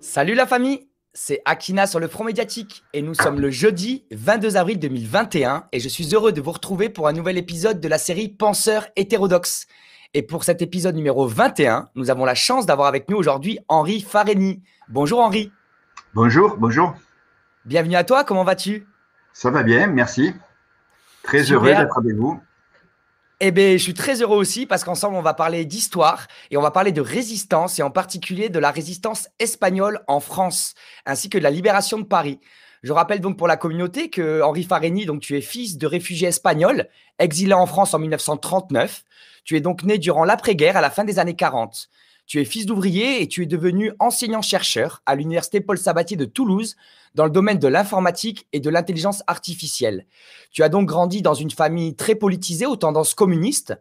Salut la famille, c'est Akina sur le front médiatique et nous sommes le jeudi 22 avril 2021 et je suis heureux de vous retrouver pour un nouvel épisode de la série Penseurs hétérodoxes. Et pour cet épisode numéro 21, nous avons la chance d'avoir avec nous aujourd'hui Henri Fareni. Bonjour Henri. Bonjour, bonjour. Bienvenue à toi, comment vas-tu Ça va bien, merci. Très heureux d'être avec vous. Eh bien, je suis très heureux aussi parce qu'ensemble, on va parler d'histoire et on va parler de résistance et en particulier de la résistance espagnole en France ainsi que de la libération de Paris. Je rappelle donc pour la communauté que Henri Farini donc tu es fils de réfugiés espagnols exilés en France en 1939. Tu es donc né durant l'après-guerre à la fin des années 40. Tu es fils d'ouvrier et tu es devenu enseignant-chercheur à l'université Paul Sabatier de Toulouse dans le domaine de l'informatique et de l'intelligence artificielle. Tu as donc grandi dans une famille très politisée aux tendances communistes.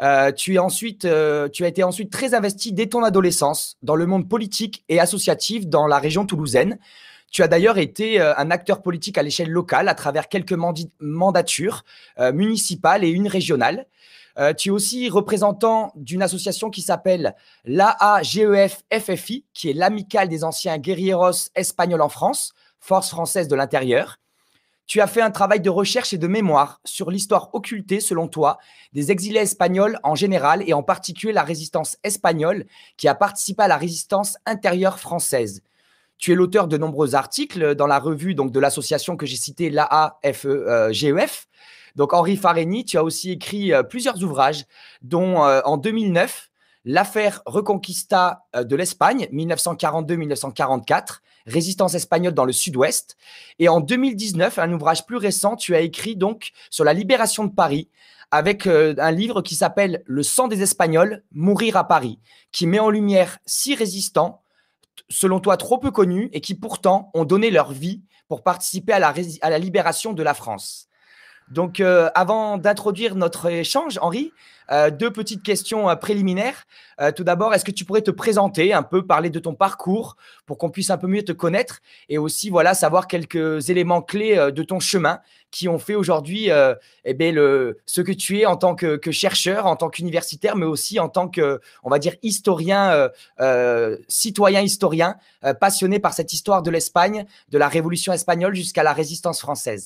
Euh, tu, es ensuite, euh, tu as été ensuite très investi dès ton adolescence dans le monde politique et associatif dans la région toulousaine. Tu as d'ailleurs été euh, un acteur politique à l'échelle locale à travers quelques mandatures municipales et une régionale. Euh, tu es aussi représentant d'une association qui s'appelle l'AAGEF qui est l'amicale des anciens guerrieros espagnols en France, force française de l'intérieur. Tu as fait un travail de recherche et de mémoire sur l'histoire occultée, selon toi, des exilés espagnols en général et en particulier la résistance espagnole qui a participé à la résistance intérieure française. Tu es l'auteur de nombreux articles dans la revue donc de l'association que j'ai citée, l'AAFEGEF, e, euh, donc Henri Farini, tu as aussi écrit euh, plusieurs ouvrages, dont euh, en 2009, L'affaire Reconquista euh, de l'Espagne, 1942-1944, résistance espagnole dans le sud-ouest. Et en 2019, un ouvrage plus récent, tu as écrit donc sur la libération de Paris, avec un livre qui s'appelle Le sang des Espagnols, Mourir à Paris, qui met en lumière six résistants, selon toi trop peu connus, et qui pourtant ont donné leur vie pour participer à la libération de la France. Donc, euh, avant d'introduire notre échange, Henri, euh, deux petites questions euh, préliminaires. tout d'abord, est-ce que tu pourrais te présenter un peu, parler de ton parcours pour qu'on puisse un peu mieux te connaître et aussi voilà savoir quelques éléments clés de ton chemin qui ont fait aujourd'hui eh ben, ce que tu es en tant que, que, chercheur, en tant qu'universitaire, mais aussi en tant que, on va dire, historien, citoyen historien, passionné par cette histoire de l'Espagne, de la Révolution espagnole jusqu'à la Résistance française.